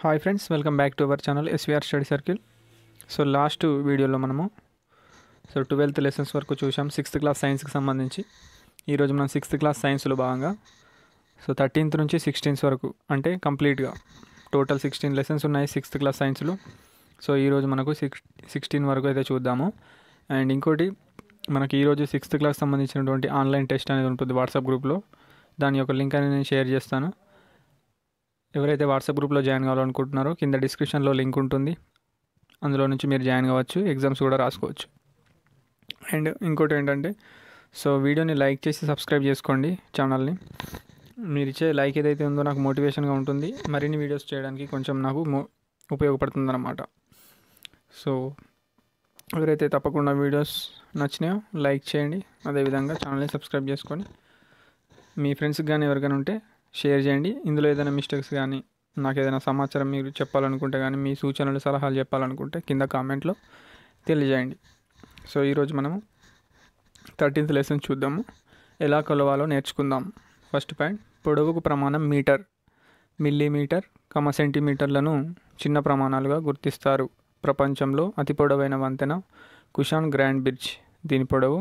hi friends welcome back to our channel SVR study circle so last వీడియోలో మనము so twelfth lessons వరకు చూసాం sixth class సైన్స్కి సంబంధించి ఈరోజు మనం సిక్స్త్ క్లాస్ సైన్స్లో భాగంగా సో థర్టీన్త్ నుంచి సిక్స్టీన్త్ వరకు అంటే కంప్లీట్గా టోటల్ సిక్స్టీన్ లెసన్స్ ఉన్నాయి సిక్స్త్ క్లాస్ సైన్స్లో సో ఈరోజు మనకు సిక్స్ సిక్స్టీన్ వరకు అయితే చూద్దాము అండ్ ఇంకోటి మనకి ఈరోజు సిక్స్త్ క్లాస్ సంబంధించినటువంటి ఆన్లైన్ టెస్ట్ అనేది ఉంటుంది వాట్సాప్ గ్రూప్లో దాని యొక్క లింక్ అనేది నేను షేర్ చేస్తాను ఎవరైతే వాట్సాప్ గ్రూప్లో జాయిన్ కావాలనుకుంటున్నారో కింద డిస్క్రిప్షన్లో లింక్ ఉంటుంది అందులో నుంచి మీరు జాయిన్ కావచ్చు ఎగ్జామ్స్ కూడా రాసుకోవచ్చు అండ్ ఇంకోటి ఏంటంటే సో వీడియోని లైక్ చేసి సబ్స్క్రైబ్ చేసుకోండి ఛానల్ని మీరు ఇచ్చే లైక్ ఏదైతే ఉందో నాకు మోటివేషన్గా ఉంటుంది మరిన్ని వీడియోస్ చేయడానికి కొంచెం నాకు మో ఉపయోగపడుతుందన్నమాట సో ఎవరైతే తప్పకుండా వీడియోస్ నచ్చినాయో లైక్ చేయండి అదేవిధంగా ఛానల్ని సబ్స్క్రైబ్ చేసుకొని మీ ఫ్రెండ్స్కి కానీ ఎవరికైనా ఉంటే షేర్ చేయండి ఇందులో ఏదైనా మిస్టేక్స్ కానీ నాకు ఏదైనా సమాచారం మీరు చెప్పాలనుకుంటే కానీ మీ సూచనలు సలహాలు చెప్పాలనుకుంటే కింద కామెంట్లో తెలియజేయండి సో ఈరోజు మనము థర్టీన్త్ లెసన్ చూద్దాము ఎలా కొలవాలో నేర్చుకుందాం ఫస్ట్ పాయింట్ పొడవుకు ప్రమాణం మీటర్ మిల్లీమీటర్ కమ సెంటీమీటర్లను చిన్న ప్రమాణాలుగా గుర్తిస్తారు ప్రపంచంలో అతి పొడవైన వంతెన కుషాన్ గ్రాండ్ బ్రిడ్జ్ దీని పొడవు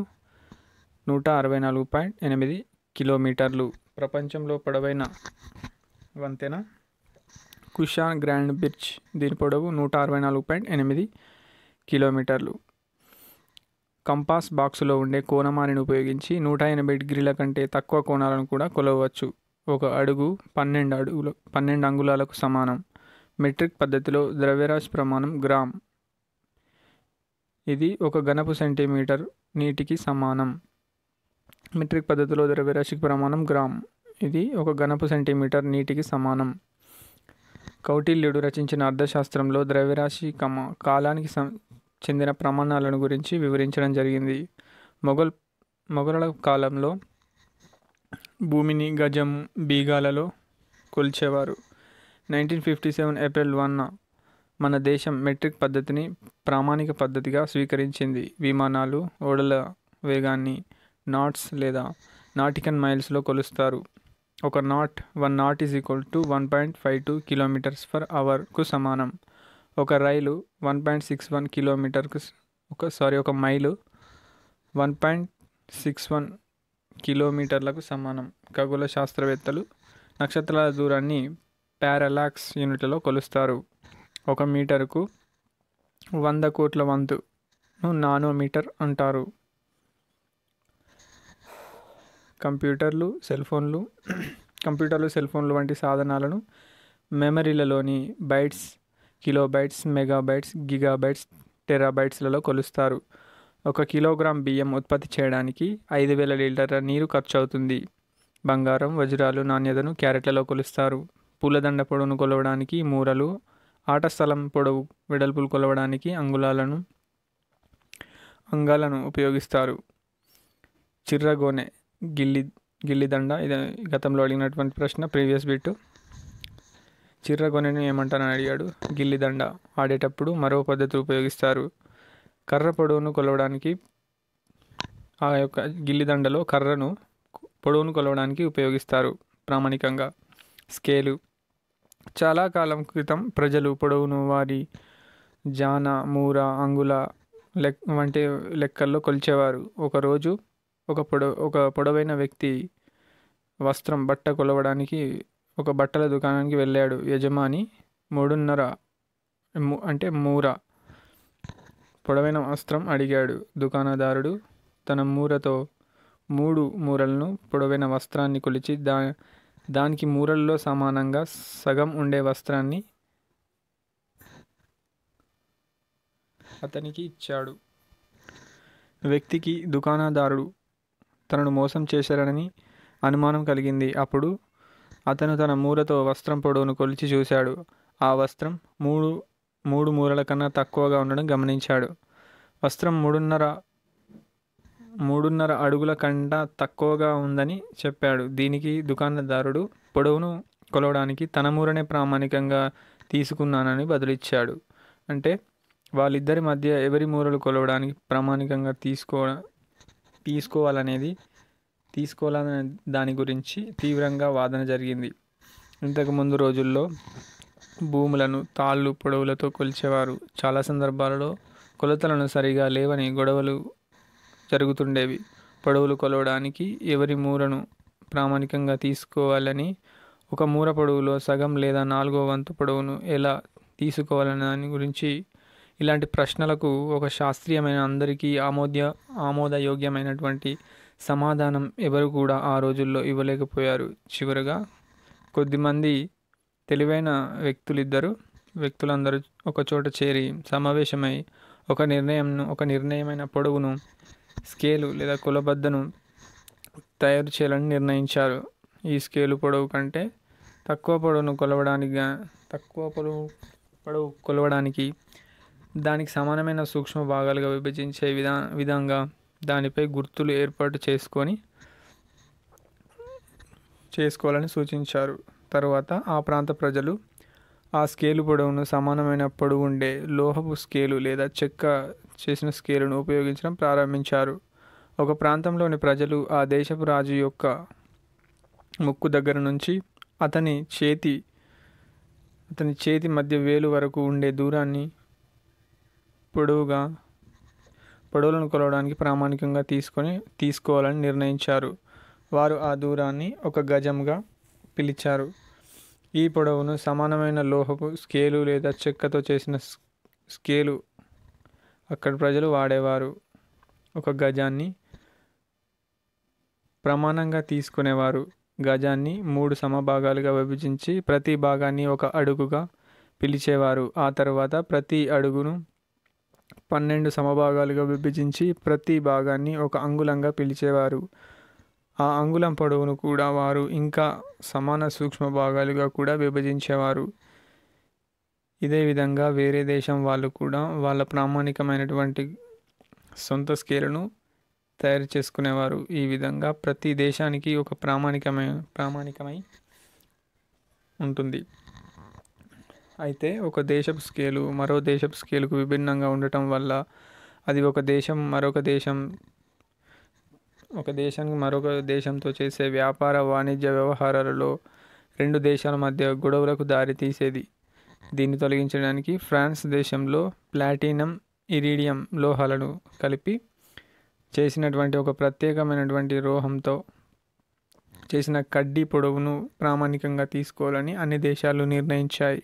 నూట అరవై నాలుగు పాయింట్ ఎనిమిది కిలోమీటర్లు ప్రపంచంలో పొడవైన వంతెన కుషాన్ గ్రాండ్ బ్రిడ్జ్ దీని పొడవు నూట అరవై నాలుగు పాయింట్ ఎనిమిది కిలోమీటర్లు కంపాస్ బాక్సులో ఉండే కోణమానిని ఉపయోగించి నూట ఎనభై డిగ్రీల కంటే తక్కువ కోణాలను కూడా కొలవచ్చు ఒక అడుగు పన్నెండు అడుగులు పన్నెండు అంగుళాలకు సమానం మెట్రిక్ పద్ధతిలో ద్రవ్యరాశి ప్రమాణం గ్రామ్ ఇది ఒక ఘనపు సెంటీమీటర్ నీటికి సమానం మెట్రిక్ పద్ధతిలో ద్రవ్యరాశికి ప్రమాణం గ్రామ్ ఇది ఒక ఘనపు సెంటీమీటర్ నీటికి సమానం కౌటిల్యుడు రచించిన అర్థశాస్త్రంలో ద్రవ్యరాశి కమ కాలానికి చెందిన ప్రమాణాలను గురించి వివరించడం జరిగింది మొఘల్ మొఘలుల కాలంలో భూమిని గజం బీగాలలో కొల్చేవారు నైన్టీన్ ఫిఫ్టీ సెవెన్ ఏప్రిల్ వన్న మన దేశం మెట్రిక్ పద్ధతిని ప్రామాణిక పద్ధతిగా స్వీకరించింది విమానాలు ఓడల వేగాన్ని నాట్స్ లేదా నాటికన్ మైల్స్లో కొలుస్తారు ఒక knot one knot is equal to one point five two kilometres per అవర్కు సమానం ఒక రైలు వన్ పాయింట్ సిక్స్ వన్ కిలోమీటర్కు ఒక సారీ ఒక మైలు వన్ పాయింట్ సిక్స్ వన్ కిలోమీటర్లకు సమానం ఖగోళ శాస్త్రవేత్తలు నక్షత్రాల దూరాన్ని ప్యారలాక్స్ యూనిట్లలో కొలుస్తారు ఒక మీటరుకు వంద కోట్ల వంతును నానోమీటర్ అంటారు కంప్యూటర్లు సెల్ ఫోన్లు కంప్యూటర్లు సెల్ ఫోన్లు వంటి సాధనాలను మెమరీలలోని బైట్స్ కిలోబైట్స్ మెగాబైట్స్ గిగాబైట్స్ టెరాబైట్స్లలో కొలుస్తారు ఒక కిలోగ్రామ్ బియ్యం ఉత్పత్తి చేయడానికి ఐదు వేల లీటర్ల నీరు ఖర్చు అవుతుంది బంగారం వజ్రాలు నాణ్యతను క్యారెట్లలో కొలుస్తారు పూలదండ పొడవును కొలవడానికి మూరలు ఆట స్థలం పొడవు వెడల్పులు కొలవడానికి అంగుళాలను అంగాలను ఉపయోగిస్తారు చిర్రగోనె గిల్లి గిల్లి దండ ఇది గతంలో అడిగినటువంటి ప్రశ్న ప్రీవియస్ చిర్ర కొనని ఏమంటానని అడిగాడు గిల్లి దండ ఆడేటప్పుడు మరో పద్ధతి ఉపయోగిస్తారు కర్ర పొడవును కొలవడానికి ఆ యొక్క గిల్లి దండలో కర్రను పొడవును కొలవడానికి ఉపయోగిస్తారు ప్రామాణికంగా స్కేలు చాలా కాలం క్రితం ప్రజలు పొడవును వారి జాన మూర అంగుళ లెక్ వంటి లెక్కల్లో కొలిచేవారు ఒకరోజు ఒక పొడ ఒక పొడవైన వ్యక్తి వస్త్రం బట్ట కొలవడానికి ఒక బట్టల దుకాణానికి వెళ్ళాడు యజమాని మూడున్నర అంటే మూర పొడవైన వస్త్రం అడిగాడు దుకాణదారుడు తన మూరతో మూడు మూరలను పొడవైన వస్త్రాన్ని కొలిచి దా దానికి మూరల్లో సమానంగా సగం ఉండే వస్త్రాన్ని అతనికి ఇచ్చాడు వ్యక్తికి దుకాణదారుడు తనను మోసం చేశారని అనుమానం కలిగింది అప్పుడు అతను తన మూలతో వస్త్రం పొడవును కొలిచి చూశాడు ఆ వస్త్రం మూడు మూడు మూరల కన్నా తక్కువగా ఉండడం గమనించాడు వస్త్రం మూడున్నర మూడున్నర అడుగుల కంట తక్కువగా ఉందని చెప్పాడు దీనికి దుకాణదారుడు పొడవును కొలవడానికి తన మూరనే ప్రామాణికంగా తీసుకున్నానని బదులిచ్చాడు అంటే వాళ్ళిద్దరి మధ్య ఎవరి మూరలు కొలవడానికి ప్రామాణికంగా తీసుకోవడం తీసుకోవాలనేది తీసుకోవాలనే దాని గురించి తీవ్రంగా వాదన జరిగింది ఇంతకుముందు రోజుల్లో భూములను తాళ్ళు పొడవులతో కొలిచేవారు చాలా సందర్భాలలో కొలతలను సరిగా లేవని గొడవలు జరుగుతుండేవి పొడవులు కొలవడానికి ఎవరి మూరను ప్రామాణికంగా తీసుకోవాలని ఒక మూర పొడవులో సగం లేదా నాలుగో వంతు పొడవును ఎలా తీసుకోవాలని దాని గురించి ఇలాంటి ప్రశ్నలకు ఒక శాస్త్రీయమైన అందరికీ ఆమోద్య ఆమోదయోగ్యమైనటువంటి సమాధానం ఎవరు కూడా ఆ రోజుల్లో ఇవ్వలేకపోయారు చివరగా కొద్దిమంది తెలివైన వ్యక్తులిద్దరు వ్యక్తులందరూ ఒకచోట చేరి సమావేశమై ఒక నిర్ణయంను ఒక నిర్ణయమైన పొడవును స్కేలు లేదా కులబద్దను తయారు చేయాలని నిర్ణయించారు ఈ స్కేలు పొడవు కంటే తక్కువ పొడవును కొలవడానికి తక్కువ పొడవు పొడవు కొలవడానికి దానికి సమానమైన సూక్ష్మ భాగాలుగా విభజించే విధా విధంగా దానిపై గుర్తులు ఏర్పాటు చేసుకొని చేసుకోవాలని సూచించారు తరువాత ఆ ప్రాంత ప్రజలు ఆ స్కేలు పొడవును సమానమైన పొడవు ఉండే లోహపు స్కేలు లేదా చెక్క చేసిన స్కేలును ఉపయోగించడం ప్రారంభించారు ఒక ప్రాంతంలోని ప్రజలు ఆ దేశపు రాజు యొక్క ముక్కు దగ్గర నుంచి అతని చేతి అతని చేతి మధ్య వేలు వరకు ఉండే దూరాన్ని పొడవుగా పొడవులను కొలవడానికి ప్రామాణికంగా తీసుకొని తీసుకోవాలని నిర్ణయించారు వారు ఆ దూరాన్ని ఒక గజంగా పిలిచారు ఈ పొడవును సమానమైన లోహపు స్కేలు లేదా చెక్కతో చేసిన స్కేలు అక్కడ ప్రజలు వాడేవారు ఒక గజాన్ని ప్రమాణంగా తీసుకునేవారు గజాన్ని మూడు సమభాగాలుగా విభజించి ప్రతి భాగాన్ని ఒక అడుగుగా పిలిచేవారు ఆ తర్వాత ప్రతి అడుగును పన్నెండు సమభాగాలుగా విభజించి ప్రతి భాగాన్ని ఒక అంగుళంగా పిలిచేవారు ఆ అంగుళం పొడవును కూడా వారు ఇంకా సమాన సూక్ష్మ భాగాలుగా కూడా విభజించేవారు ఇదే విధంగా వేరే దేశం వాళ్ళు కూడా వాళ్ళ ప్రామాణికమైనటువంటి సొంత స్కేలును తయారు చేసుకునేవారు ఈ విధంగా ప్రతి దేశానికి ఒక ప్రామాణికమైన ప్రామాణికమై ఉంటుంది అయితే ఒక దేశపు స్కేలు మరో దేశపు స్కేలుకు విభిన్నంగా ఉండటం వల్ల అది ఒక దేశం మరొక దేశం ఒక దేశం మరొక దేశంతో చేసే వ్యాపార వాణిజ్య వ్యవహారాలలో రెండు దేశాల మధ్య గొడవలకు దారితీసేది దీన్ని తొలగించడానికి ఫ్రాన్స్ దేశంలో ప్లాటినం ఇరీడియం లోహాలను కలిపి చేసినటువంటి ఒక ప్రత్యేకమైనటువంటి రోహంతో చేసిన కడ్డీ పొడవును ప్రామాణికంగా తీసుకోవాలని అన్ని దేశాలు నిర్ణయించాయి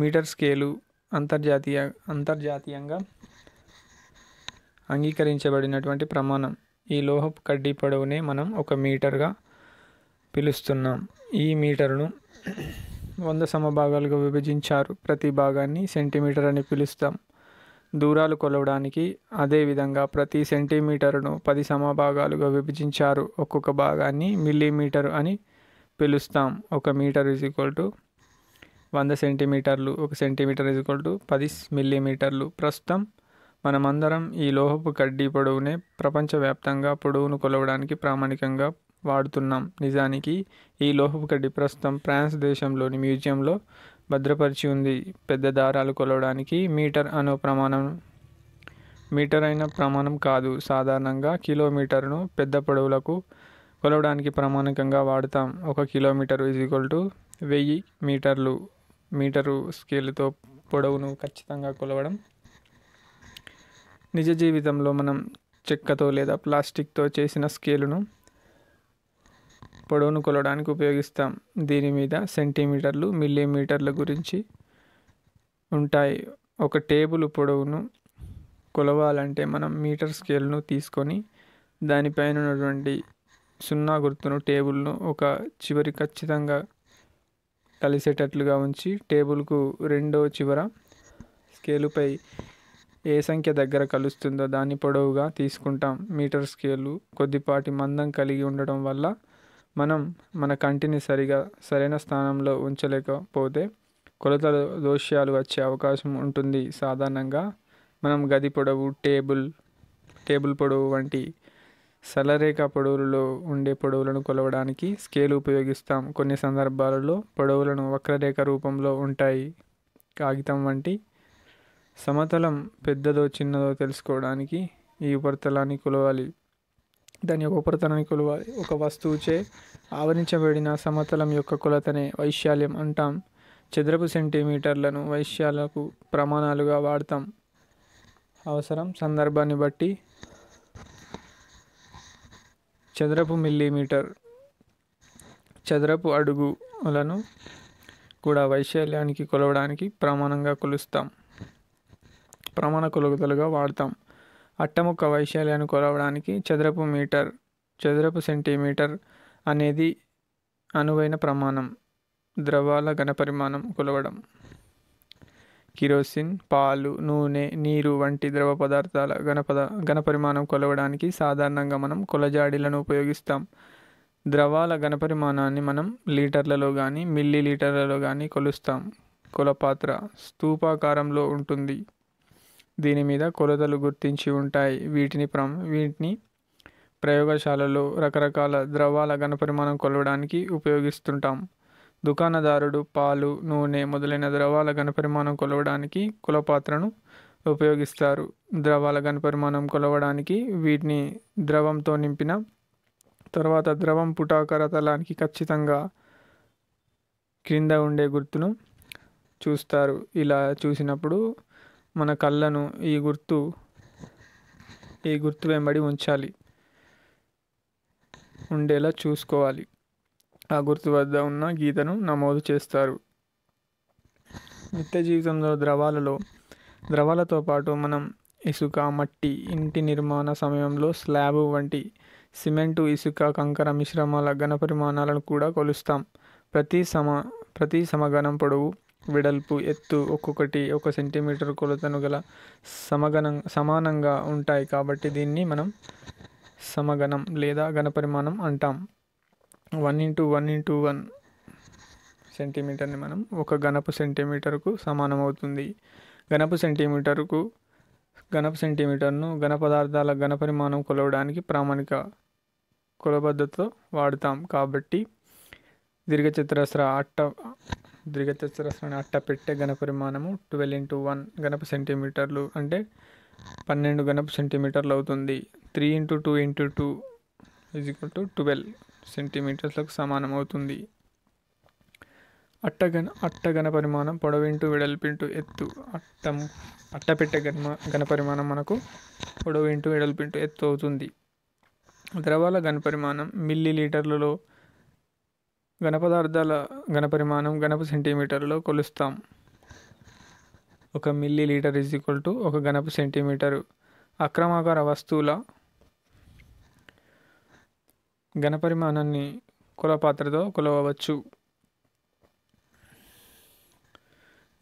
మీటర్ స్కేలు అంతర్జాతీయ అంతర్జాతీయంగా అంగీకరించబడినటువంటి ప్రమాణం ఈ లోహపు కడ్డీ పొడవునే మనం ఒక మీటర్గా పిలుస్తున్నాం ఈ మీటర్ను వంద సమభాగాలుగా విభజించారు ప్రతి భాగాన్ని సెంటీమీటర్ అని పిలుస్తాం దూరాలు కొలవడానికి అదేవిధంగా ప్రతి సెంటీమీటర్ను పది సమభాగాలుగా విభజించారు ఒక్కొక్క భాగాన్ని మిల్లీమీటర్ అని పిలుస్తాం ఒక మీటర్ ఈజ్ ఈక్వల్ టు వంద సెంటీమీటర్లు ఒక సెంటీమీటర్ ఈక్వల్ టు పది మిల్లీమీటర్లు ప్రస్తుతం మనమందరం ఈ లోహపు కడ్డీ పొడవునే ప్రపంచవ్యాప్తంగా పొడవును కొలవడానికి ప్రామాణికంగా వాడుతున్నాం నిజానికి ఈ లోహపు కడ్డీ ప్రస్తుతం ఫ్రాన్స్ దేశంలోని మ్యూజియంలో భద్రపరిచి ఉంది పెద్ద దారాలు కొలవడానికి మీటర్ అనే ప్రమాణం మీటర్ అయిన ప్రమాణం కాదు సాధారణంగా కిలోమీటర్ను పెద్ద పొడవులకు కొలవడానికి ప్రామాణికంగా వాడతాం ఒక కిలోమీటర్ ఈజ్ ఈక్వల్ టు వెయ్యి మీటర్లు మీటరు స్కేల్తో పొడవును ఖచ్చితంగా కొలవడం నిజ జీవితంలో మనం చెక్కతో లేదా ప్లాస్టిక్తో చేసిన స్కేలును పొడవును కొలవడానికి ఉపయోగిస్తాం దీని మీద సెంటీమీటర్లు మిల్లీమీటర్ల గురించి ఉంటాయి ఒక టేబుల్ పొడవును కొలవాలంటే మనం మీటర్ స్కేల్ను తీసుకొని దానిపైన ఉన్నటువంటి సున్నా గుర్తును టేబుల్ను ఒక చివరి ఖచ్చితంగా కలిసేటట్లుగా ఉంచి టేబుల్కు రెండో చివర స్కేలుపై ఏ సంఖ్య దగ్గర కలుస్తుందో దాన్ని పొడవుగా తీసుకుంటాం మీటర్ స్కేలు కొద్దిపాటి మందం కలిగి ఉండడం వల్ల మనం మన కంటిని సరిగా సరైన స్థానంలో ఉంచలేకపోతే కొలత దోష్యాలు వచ్చే అవకాశం ఉంటుంది సాధారణంగా మనం గది పొడవు టేబుల్ టేబుల్ పొడవు వంటి సరళరేఖ పొడవులలో ఉండే పొడవులను కొలవడానికి స్కేల్ ఉపయోగిస్తాం కొన్ని సందర్భాలలో పొడవులను వక్రరేఖ రూపంలో ఉంటాయి కాగితం వంటి సమతలం పెద్దదో చిన్నదో తెలుసుకోవడానికి ఈ ఉపరితలాన్ని కొలవాలి దాని యొక్క ఉపరితలాన్ని కొలవాలి ఒక వస్తువుచే ఆవరించబడిన సమతలం యొక్క కొలతనే వైశాల్యం అంటాం చదరపు సెంటీమీటర్లను వైశాలకు ప్రమాణాలుగా వాడతాం అవసరం సందర్భాన్ని బట్టి చదరపు మిల్లీమీటర్ చదరపు అడుగులను కూడా వైశాల్యానికి కొలవడానికి ప్రమాణంగా కొలుస్తాం ప్రమాణ కొలుగుదలుగా వాడతాం అట్టముక్క వైశాల్యాన్ని కొలవడానికి చదరపు మీటర్ చదరపు సెంటీమీటర్ అనేది అనువైన ప్రమాణం ద్రవాల ఘనపరిమాణం కొలవడం కిరోసిన్ పాలు నూనె నీరు వంటి ద్రవ పదార్థాల ఘనపద ఘనపరిమాణం కొలవడానికి సాధారణంగా మనం కొలజాడీలను ఉపయోగిస్తాం ద్రవాల ఘనపరిమాణాన్ని మనం లీటర్లలో కానీ మిల్లీ లీటర్లలో కానీ కొలుస్తాం కొలపాత్ర స్థూపాకారంలో ఉంటుంది దీని మీద కొలతలు గుర్తించి ఉంటాయి వీటిని ప్ర వీటిని ప్రయోగశాలలో రకరకాల ద్రవాల ఘనపరిమాణం కొలవడానికి ఉపయోగిస్తుంటాం దుకాణదారుడు పాలు నూనె మొదలైన ద్రవాల ఘనపరిమాణం కొలవడానికి కులపాత్రను ఉపయోగిస్తారు ద్రవాల ఘనపరిమాణం కొలవడానికి వీటిని ద్రవంతో నింపిన తర్వాత ద్రవం పుటాకార తలానికి ఖచ్చితంగా క్రింద ఉండే గుర్తును చూస్తారు ఇలా చూసినప్పుడు మన కళ్ళను ఈ గుర్తు ఈ గుర్తు వెంబడి ఉంచాలి ఉండేలా చూసుకోవాలి ఆ గుర్తు వద్ద ఉన్న గీతను నమోదు చేస్తారు నిత్య జీవితంలో ద్రవాలలో ద్రవాలతో పాటు మనం ఇసుక మట్టి ఇంటి నిర్మాణ సమయంలో స్లాబు వంటి సిమెంటు ఇసుక కంకర మిశ్రమాల ఘన పరిమాణాలను కూడా కొలుస్తాం ప్రతి సమ ప్రతి సమగణం పొడవు వెడల్పు ఎత్తు ఒక్కొక్కటి ఒక సెంటీమీటర్ కొలతను గల సమగణం సమానంగా ఉంటాయి కాబట్టి దీన్ని మనం సమగణం లేదా ఘనపరిమాణం అంటాం one into one into one సెంటీమీటర్ని మనం ఒక ఘనపు సెంటీమీటర్కు సమానం అవుతుంది ఘనపు సెంటీమీటర్కు ఘనపు సెంటీమీటర్ను ఘన పదార్థాల ఘనపరిమాణం కొలవడానికి ప్రామాణిక కులబద్ధతో వాడుతాం కాబట్టి దీర్ఘచతురస్ర అట్ట దీర్ఘచతురస్రాన్ని అట్ట పెట్టే ఘనపరిమాణము ట్వెల్వ్ ఇంటూ వన్ ఘనపు సెంటీమీటర్లు అంటే పన్నెండు ఘనపు సెంటీమీటర్లు అవుతుంది three into two into two is equal to twelve సెంటీమీటర్లకు అవుతుంది అట్టగన అట్టగన పరిమాణం పొడవింటూ వెడల్పింటూ ఎత్తు అట్టం అట్టపెట్టె ఘన ఘనపరిమాణం మనకు పొడవింటూ వెడల్పింటూ ఎత్తు అవుతుంది ద్రవాల ఘనపరిమాణం మిల్లీ లీటర్లలో ఘనపదార్థాల ఘనపరిమాణం ఘనపు సెంటీమీటర్లో కొలుస్తాం ఒక millilitre is equal to ఒక ఘనపు సెంటీమీటరు అక్రమాకార వస్తువుల ఘనపరిమాణాన్ని కులపాత్రతో కొలవవచ్చు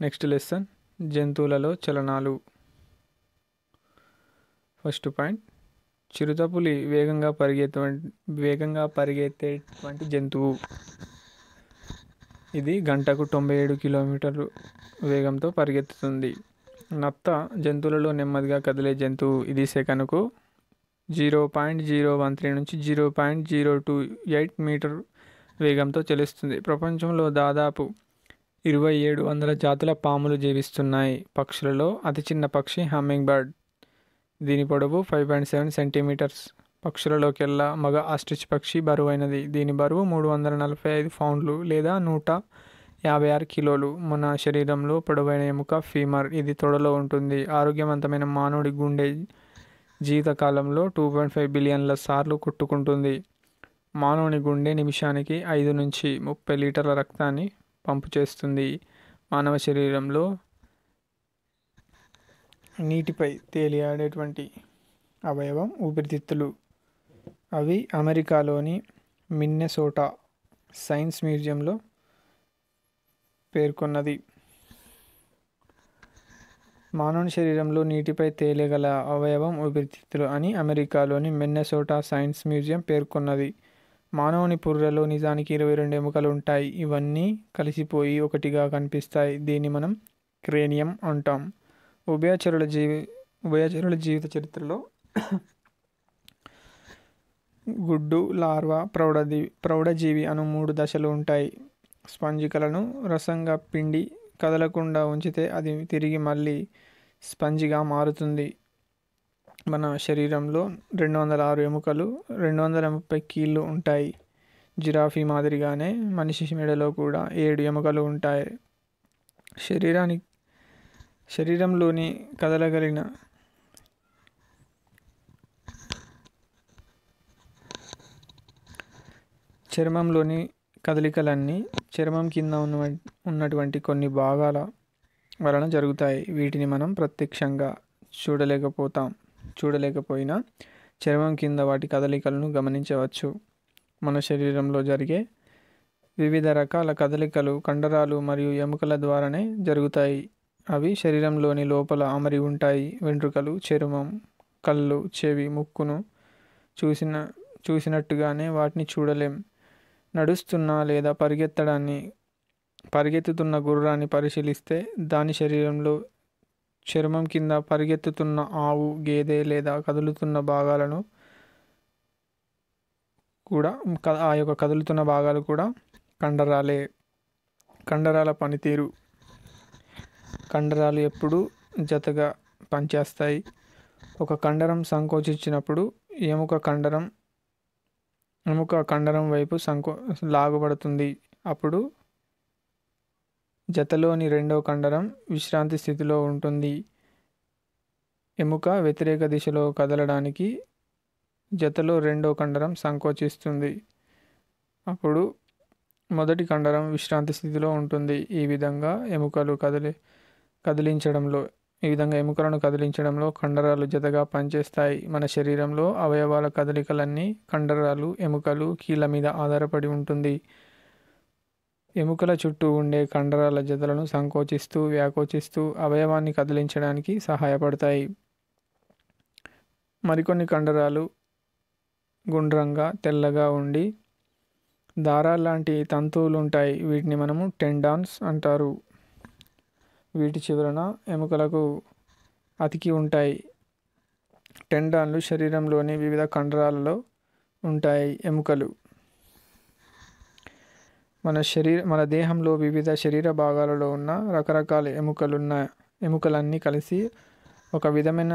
నెక్స్ట్ లెసన్ జంతువులలో చలనాలు ఫస్ట్ పాయింట్ చిరుతపులి వేగంగా పరిగెత్తే వేగంగా పరిగెత్తేటువంటి జంతువు ఇది గంటకు తొంభై ఏడు కిలోమీటర్లు వేగంతో పరిగెత్తుతుంది నత్త జంతువులలో నెమ్మదిగా కదిలే జంతువు ఇది సెకనుకు zero point zero one three నుంచి zero point zero two eight metre వేగంతో చెలుస్తుంది ప్రపంచంలో దాదాపు ఇరవై ఏడు వందల జాతుల పాములు జీవిస్తున్నాయి పక్షులలో అతి చిన్న పక్షి హమ్మింగ్ బర్డ్ దీని పొడవు ఫైవ్ పాయింట్ సెవెన్ సెంటీమీటర్స్ పక్షులలోకెల్లా మగ ఆస్ట్రిచ్ పక్షి బరువైనది దీని బరువు మూడు వందల నలభై ఐదు పౌండ్లు లేదా నూట యాభై ఆరు కిలోలు మన శరీరంలో పొడవైన ఎముక ఫీమర్ ఇది తొడలో ఉంటుంది ఆరోగ్యవంతమైన మానవుడి గుండె జీవితకాలంలో టూ పాయింట్ ఫైవ్ బిలియన్ల సార్లు కొట్టుకుంటుంది మానవుని గుండె నిమిషానికి ఐదు నుంచి ముప్పై లీటర్ల రక్తాన్ని పంపు చేస్తుంది మానవ శరీరంలో నీటిపై తేలియాడేటువంటి అవయవం ఊపిరితిత్తులు అవి అమెరికాలోని మిన్నెసోటా సైన్స్ మ్యూజియంలో పేర్కొన్నది మానవుని శరీరంలో నీటిపై తేలేగల అవయవం ఉపరితిత్తులు అని అమెరికాలోని మెన్నెసోటా సైన్స్ మ్యూజియం పేర్కొన్నది మానవుని పుర్రలో నిజానికి ఇరవై రెండు ఎముకలు ఉంటాయి ఇవన్నీ కలిసిపోయి ఒకటిగా కనిపిస్తాయి దీన్ని మనం క్రేనియం అంటాం ఉభయచరుల జీవి ఉభయచరుల జీవిత చరిత్రలో గుడ్డు లార్వా ప్రౌఢది ప్రౌఢజీవి అను మూడు దశలు ఉంటాయి స్పంజికలను రసంగా పిండి కదలకుండా ఉంచితే అది తిరిగి మళ్ళీ స్పంజిగా మారుతుంది మన శరీరంలో రెండు వందల ఆరు ఎముకలు రెండు వందల ముప్పై కీళ్ళు ఉంటాయి జిరాఫీ మాదిరిగానే మనిషి మెడలో కూడా ఏడు ఎముకలు ఉంటాయి శరీరానికి శరీరంలోని కదలగలిగిన చర్మంలోని కదలికలన్నీ చర్మం కింద ఉన్న ఉన్నటువంటి కొన్ని భాగాల వలన జరుగుతాయి వీటిని మనం ప్రత్యక్షంగా చూడలేకపోతాం చూడలేకపోయినా చర్మం కింద వాటి కదలికలను గమనించవచ్చు మన శరీరంలో జరిగే వివిధ రకాల కదలికలు కండరాలు మరియు ఎముకల ద్వారానే జరుగుతాయి అవి శరీరంలోని లోపల అమరి ఉంటాయి వెంట్రుకలు చర్మం కళ్ళు చెవి ముక్కును చూసిన చూసినట్టుగానే వాటిని చూడలేం నడుస్తున్న లేదా పరిగెత్తడాన్ని పరిగెత్తుతున్న గుర్రాన్ని పరిశీలిస్తే దాని శరీరంలో చర్మం కింద పరిగెత్తుతున్న ఆవు గేదె లేదా కదులుతున్న భాగాలను కూడా ఆ యొక్క కదులుతున్న భాగాలు కూడా కండరాలే కండరాల పనితీరు కండరాలు ఎప్పుడూ జతగా పనిచేస్తాయి ఒక కండరం సంకోచించినప్పుడు ఎముక కండరం ఎముక కండరం వైపు సంకు లాగుబడుతుంది అప్పుడు జతలోని రెండో కండరం విశ్రాంతి స్థితిలో ఉంటుంది ఎముక వ్యతిరేక దిశలో కదలడానికి జతలో రెండో కండరం సంకోచిస్తుంది అప్పుడు మొదటి కండరం విశ్రాంతి స్థితిలో ఉంటుంది ఈ విధంగా ఎముకలు కదిలి కదిలించడంలో ఈ విధంగా ఎముకలను కదిలించడంలో కండరాలు జతగా పనిచేస్తాయి మన శరీరంలో అవయవాల కదలికలన్నీ కండరాలు ఎముకలు కీళ్ళ మీద ఆధారపడి ఉంటుంది ఎముకల చుట్టూ ఉండే కండరాల జతలను సంకోచిస్తూ వ్యాకోచిస్తూ అవయవాన్ని కదిలించడానికి సహాయపడతాయి మరికొన్ని కండరాలు గుండ్రంగా తెల్లగా ఉండి దారాలు లాంటి తంతువులు ఉంటాయి వీటిని మనము టెండాన్స్ అంటారు వీటి చివరన ఎముకలకు అతికి ఉంటాయి టెండాన్లు శరీరంలోని వివిధ కండరాలలో ఉంటాయి ఎముకలు మన శరీర మన దేహంలో వివిధ శరీర భాగాలలో ఉన్న రకరకాల ఎముకలున్న ఎముకలన్నీ కలిసి ఒక విధమైన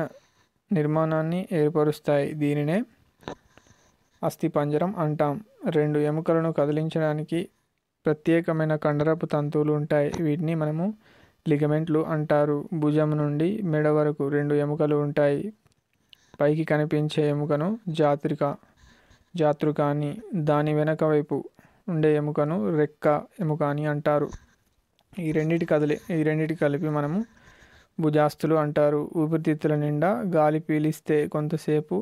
నిర్మాణాన్ని ఏర్పరుస్తాయి దీనినే అస్థి పంజరం అంటాం రెండు ఎముకలను కదిలించడానికి ప్రత్యేకమైన కండరపు తంతువులు ఉంటాయి వీటిని మనము లిగమెంట్లు అంటారు భుజం నుండి మెడ వరకు రెండు ఎముకలు ఉంటాయి పైకి కనిపించే ఎముకను జాత్రిక జాతృక అని దాని వెనక వైపు ఉండే ఎముకను రెక్క ఎముక అని అంటారు ఈ రెండిటి కదిలి ఈ రెండిటి కలిపి మనము భుజాస్తులు అంటారు ఊపిరితిత్తుల నిండా గాలి పీలిస్తే కొంతసేపు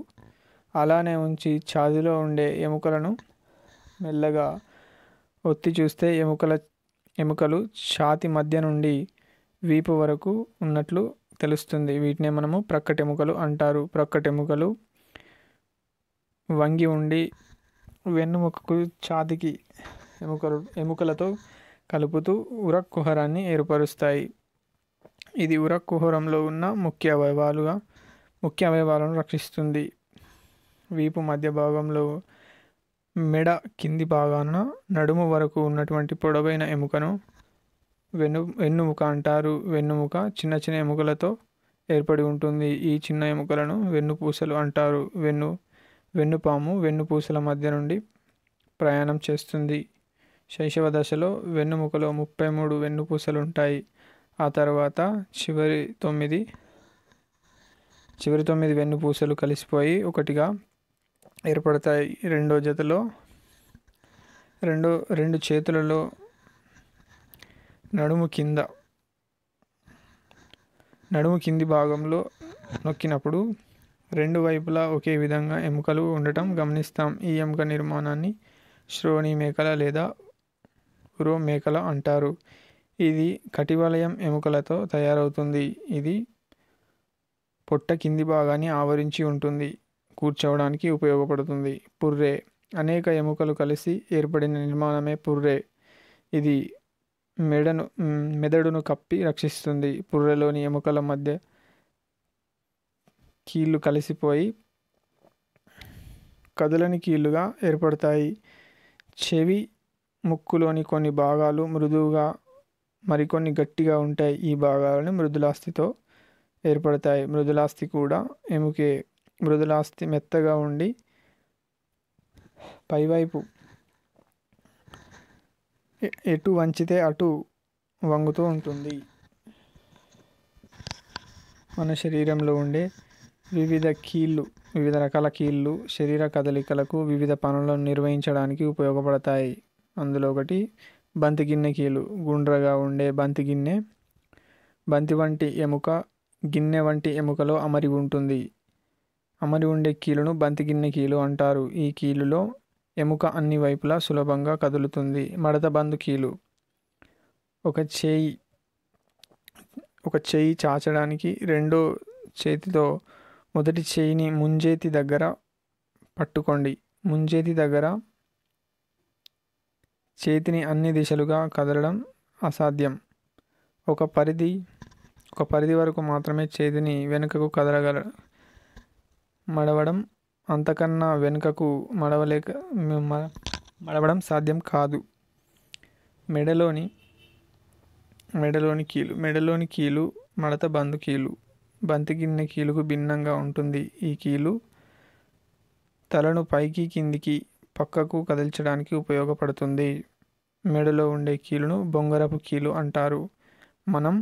అలానే ఉంచి ఛాదిలో ఉండే ఎముకలను మెల్లగా ఒత్తి చూస్తే ఎముకల ఎముకలు ఛాతి మధ్య నుండి వీపు వరకు ఉన్నట్లు తెలుస్తుంది వీటినే మనము ప్రక్కటెముకలు అంటారు ప్రక్కటెముకలు వంగి ఉండి వెన్నుముకకు ఛాతికి ఎముకలు ఎముకలతో కలుపుతూ ఉరక్కుహరాన్ని ఏర్పరుస్తాయి ఇది ఉరక్కుహరంలో ఉన్న ముఖ్య అవయవాలుగా ముఖ్య అవయవాలను రక్షిస్తుంది వీపు మధ్య భాగంలో మెడ కింది భాగాన నడుము వరకు ఉన్నటువంటి పొడవైన ఎముకను వెన్ను వెన్నుముక అంటారు వెన్నుముక చిన్న చిన్న ఎముకలతో ఏర్పడి ఉంటుంది ఈ చిన్న ఎముకలను వెన్నుపూసలు అంటారు వెన్ను వెన్నుపాము వెన్నుపూసల మధ్య నుండి ప్రయాణం చేస్తుంది శైశవ దశలో వెన్నుముకలో ముప్పై మూడు వెన్నుపూసలు ఉంటాయి ఆ తర్వాత చివరి తొమ్మిది చివరి తొమ్మిది వెన్నుపూసలు కలిసిపోయి ఒకటిగా ఏర్పడతాయి రెండో జతలో రెండు రెండు చేతులలో నడుము కింద నడుము కింది భాగంలో నొక్కినప్పుడు రెండు వైపులా ఒకే విధంగా ఎముకలు ఉండటం గమనిస్తాం ఈ ఎముక నిర్మాణాన్ని శ్రోణి మేకల లేదా ఉరో మేకల అంటారు ఇది కటివలయం ఎముకలతో తయారవుతుంది ఇది పొట్ట కింది భాగాన్ని ఆవరించి ఉంటుంది కూర్చోవడానికి ఉపయోగపడుతుంది పుర్రే అనేక ఎముకలు కలిసి ఏర్పడిన నిర్మాణమే పుర్రే ఇది మెడను మెదడును కప్పి రక్షిస్తుంది పుర్రెలోని ఎముకల మధ్య కీళ్ళు కలిసిపోయి కదలని కీళ్ళుగా ఏర్పడతాయి చెవి ముక్కులోని కొన్ని భాగాలు మృదువుగా మరికొన్ని గట్టిగా ఉంటాయి ఈ భాగాలను మృదులాస్తితో ఏర్పడతాయి మృదులాస్తి కూడా ఎముకే మృదులాస్తి మెత్తగా ఉండి పైవైపు ఎటు వంచితే అటు వంగుతూ ఉంటుంది మన శరీరంలో ఉండే వివిధ కీళ్ళు వివిధ రకాల కీళ్ళు శరీర కదలికలకు వివిధ పనులను నిర్వహించడానికి ఉపయోగపడతాయి అందులో ఒకటి బంతి గిన్నె కీలు గుండ్రగా ఉండే బంతి గిన్నె బంతి వంటి ఎముక గిన్నె వంటి ఎముకలో అమరి ఉంటుంది అమరి ఉండే కీలును బంతి గిన్నె కీలు అంటారు ఈ కీలులో ఎముక అన్ని వైపులా సులభంగా కదులుతుంది బంధు కీలు ఒక చేయి ఒక చేయి చాచడానికి రెండో చేతితో మొదటి చేయిని ముంజేతి దగ్గర పట్టుకోండి ముంజేతి దగ్గర చేతిని అన్ని దిశలుగా కదలడం అసాధ్యం ఒక పరిధి ఒక పరిధి వరకు మాత్రమే చేతిని వెనుకకు కదలగల మడవడం అంతకన్నా వెనుకకు మడవలేక మడవడం సాధ్యం కాదు మెడలోని మెడలోని కీలు మెడలోని కీలు మడత బంధు కీలు బంతి గిన్నె కీలుకు భిన్నంగా ఉంటుంది ఈ కీలు తలను పైకి కిందికి పక్కకు కదిల్చడానికి ఉపయోగపడుతుంది మెడలో ఉండే కీలును బొంగరపు కీలు అంటారు మనం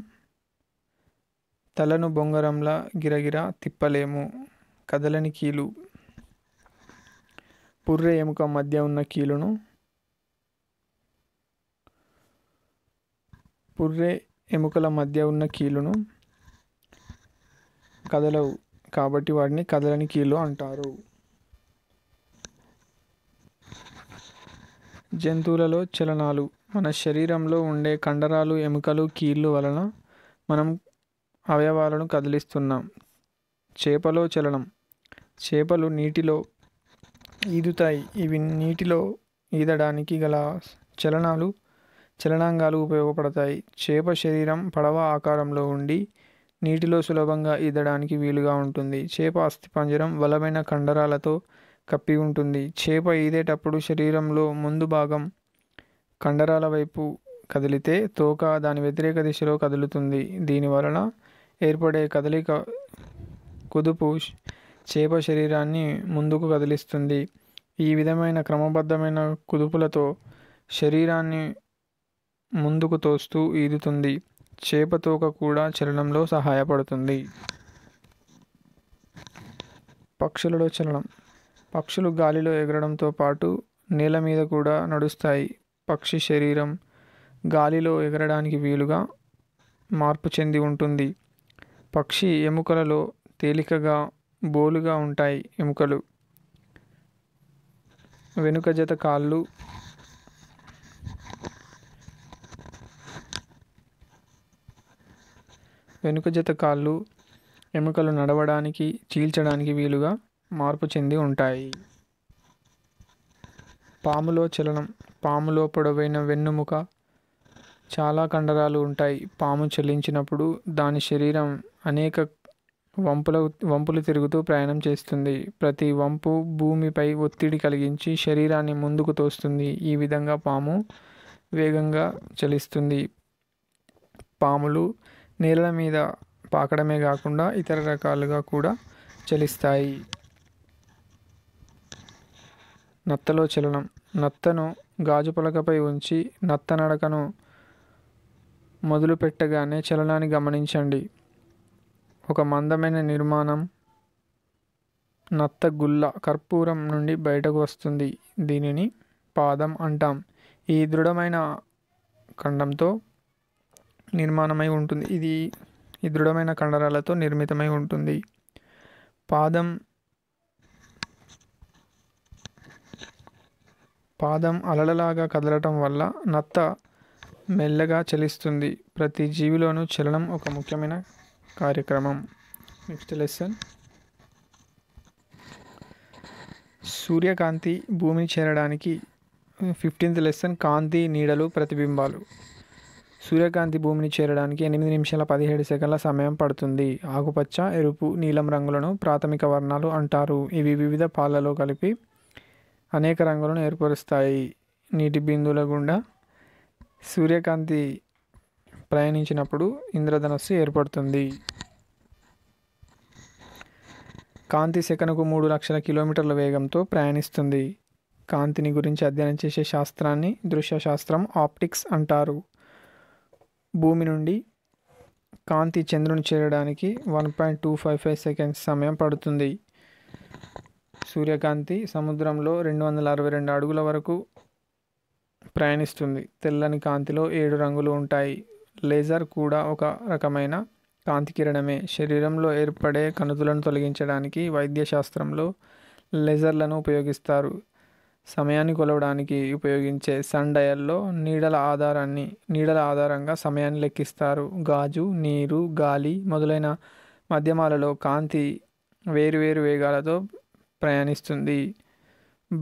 తలను బొంగరంలా గిరగిరా తిప్పలేము కదలని కీలు పుర్రె ఎముక మధ్య ఉన్న కీలును పుర్రె ఎముకల మధ్య ఉన్న కీలును కదలవు కాబట్టి వాటిని కదలని కీలు అంటారు జంతువులలో చలనాలు మన శరీరంలో ఉండే కండరాలు ఎముకలు కీళ్ళు వలన మనం అవయవాలను కదిలిస్తున్నాం చేపలో చలనం చేపలు నీటిలో ఈదుతాయి ఇవి నీటిలో ఈదడానికి గల చలనాలు చలనాంగాలు ఉపయోగపడతాయి చేప శరీరం పడవ ఆకారంలో ఉండి నీటిలో సులభంగా ఈదడానికి వీలుగా ఉంటుంది చేప అస్థిపంజరం బలమైన కండరాలతో కప్పి ఉంటుంది చేప ఈదేటప్పుడు శరీరంలో ముందు భాగం కండరాల వైపు కదిలితే తోక దాని వ్యతిరేక దిశలో కదులుతుంది దీనివలన ఏర్పడే కదలిక కుదుపు చేప శరీరాన్ని ముందుకు కదిలిస్తుంది ఈ విధమైన క్రమబద్ధమైన కుదుపులతో శరీరాన్ని ముందుకు తోస్తూ ఈదుతుంది చేప తోక కూడా చలనంలో సహాయపడుతుంది పక్షులలో చలనం పక్షులు గాలిలో ఎగరడంతో పాటు నేల మీద కూడా నడుస్తాయి పక్షి శరీరం గాలిలో ఎగరడానికి వీలుగా మార్పు చెంది ఉంటుంది పక్షి ఎముకలలో తేలికగా బోలుగా ఉంటాయి ఎముకలు వెనుక జత కాళ్ళు వెనుక జత కాళ్ళు ఎముకలు నడవడానికి చీల్చడానికి వీలుగా మార్పు చెంది ఉంటాయి పాములో చలనం పాములో పొడవైన వెన్నుముక చాలా కండరాలు ఉంటాయి పాము చలించినప్పుడు దాని శరీరం అనేక వంపుల వంపులు తిరుగుతూ ప్రయాణం చేస్తుంది ప్రతి వంపు భూమిపై ఒత్తిడి కలిగించి శరీరాన్ని ముందుకు తోస్తుంది ఈ విధంగా పాము వేగంగా చలిస్తుంది పాములు నేల మీద పాకడమే కాకుండా ఇతర రకాలుగా కూడా చలిస్తాయి నత్తలో చలనం నత్తను గాజు పలకపై ఉంచి నత్త నడకను మొదలు పెట్టగానే చలనాన్ని గమనించండి ఒక మందమైన నిర్మాణం నత్తగుల్ల కర్పూరం నుండి బయటకు వస్తుంది దీనిని పాదం అంటాం ఈ దృఢమైన ఖండంతో నిర్మాణమై ఉంటుంది ఇది ఈ దృఢమైన కండరాలతో నిర్మితమై ఉంటుంది పాదం పాదం అలలలాగా కదలటం వల్ల నత్త మెల్లగా చలిస్తుంది ప్రతి జీవిలోనూ చలనం ఒక ముఖ్యమైన కార్యక్రమం నెక్స్ట్ లెసన్ సూర్యకాంతి భూమిని చేరడానికి ఫిఫ్టీన్త్ లెసన్ కాంతి నీడలు ప్రతిబింబాలు సూర్యకాంతి భూమిని చేరడానికి ఎనిమిది నిమిషాల పదిహేడు సెకండ్ల సమయం పడుతుంది ఆకుపచ్చ ఎరుపు నీలం రంగులను ప్రాథమిక వర్ణాలు అంటారు ఇవి వివిధ పాలలో కలిపి అనేక రంగులను ఏర్పరుస్తాయి నీటి బిందువుల గుండా సూర్యకాంతి ప్రయాణించినప్పుడు ఇంద్రధనస్సు ఏర్పడుతుంది కాంతి సెకనుకు మూడు లక్షల కిలోమీటర్ల వేగంతో ప్రయాణిస్తుంది కాంతిని గురించి అధ్యయనం చేసే శాస్త్రాన్ని దృశ్యశాస్త్రం ఆప్టిక్స్ అంటారు భూమి నుండి కాంతి చంద్రుని చేరడానికి one point two five five seconds సమయం పడుతుంది సూర్యకాంతి సముద్రంలో రెండు వందల అరవై రెండు అడుగుల వరకు ప్రయాణిస్తుంది తెల్లని కాంతిలో ఏడు రంగులు ఉంటాయి లేజర్ కూడా ఒక రకమైన కాంతి కిరణమే శరీరంలో ఏర్పడే కణుతులను తొలగించడానికి వైద్యశాస్త్రంలో లేజర్లను ఉపయోగిస్తారు సమయాన్ని కొలవడానికి ఉపయోగించే సన్ డయల్లో నీడల ఆధారాన్ని నీడల ఆధారంగా సమయాన్ని లెక్కిస్తారు గాజు నీరు గాలి మొదలైన మాధ్యమాలలో కాంతి వేరువేరు వేగాలతో ప్రయాణిస్తుంది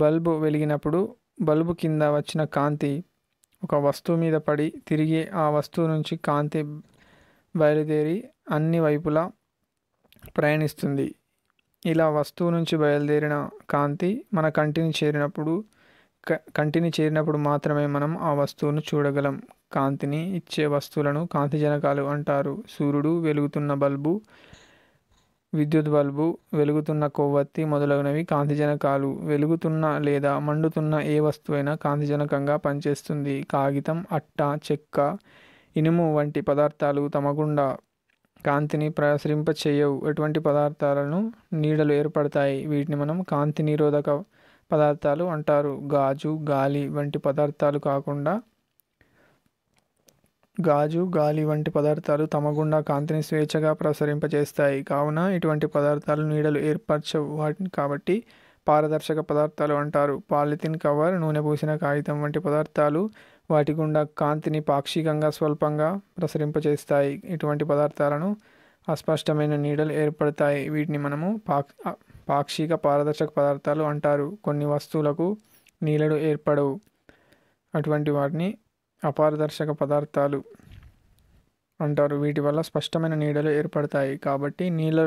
బల్బు వెలిగినప్పుడు బల్బు కింద వచ్చిన కాంతి ఒక వస్తువు మీద పడి తిరిగి ఆ వస్తువు నుంచి కాంతి బయలుదేరి అన్ని వైపులా ప్రయాణిస్తుంది ఇలా వస్తువు నుంచి బయలుదేరిన కాంతి మన కంటిని చేరినప్పుడు కంటిని చేరినప్పుడు మాత్రమే మనం ఆ వస్తువును చూడగలం కాంతిని ఇచ్చే వస్తువులను కాంతి జనకాలు అంటారు సూర్యుడు వెలుగుతున్న బల్బు విద్యుత్ బల్బు వెలుగుతున్న కొవ్వొత్తి మొదలగునవి కాంతిజనకాలు వెలుగుతున్న లేదా మండుతున్న ఏ వస్తువైనా కాంతిజనకంగా పనిచేస్తుంది కాగితం అట్ట చెక్క ఇనుము వంటి పదార్థాలు తమ గుండా కాంతిని ప్రసరింపచేయవు ఎటువంటి పదార్థాలను నీడలు ఏర్పడతాయి వీటిని మనం కాంతి నిరోధక పదార్థాలు అంటారు గాజు గాలి వంటి పదార్థాలు కాకుండా గాజు గాలి వంటి పదార్థాలు తమ గుండా కాంతిని స్వేచ్ఛగా ప్రసరింపజేస్తాయి కావున ఇటువంటి పదార్థాలు నీడలు వాటిని కాబట్టి పారదర్శక పదార్థాలు అంటారు పాలిథిన్ కవర్ నూనె పూసిన కాగితం వంటి పదార్థాలు వాటి గుండా కాంతిని పాక్షికంగా స్వల్పంగా ప్రసరింపజేస్తాయి ఇటువంటి పదార్థాలను అస్పష్టమైన నీడలు ఏర్పడతాయి వీటిని మనము పాక్ పాక్షిక పారదర్శక పదార్థాలు అంటారు కొన్ని వస్తువులకు నీడలు ఏర్పడవు అటువంటి వాటిని అపారదర్శక పదార్థాలు అంటారు వీటి వల్ల స్పష్టమైన నీడలు ఏర్పడతాయి కాబట్టి నీళ్ళ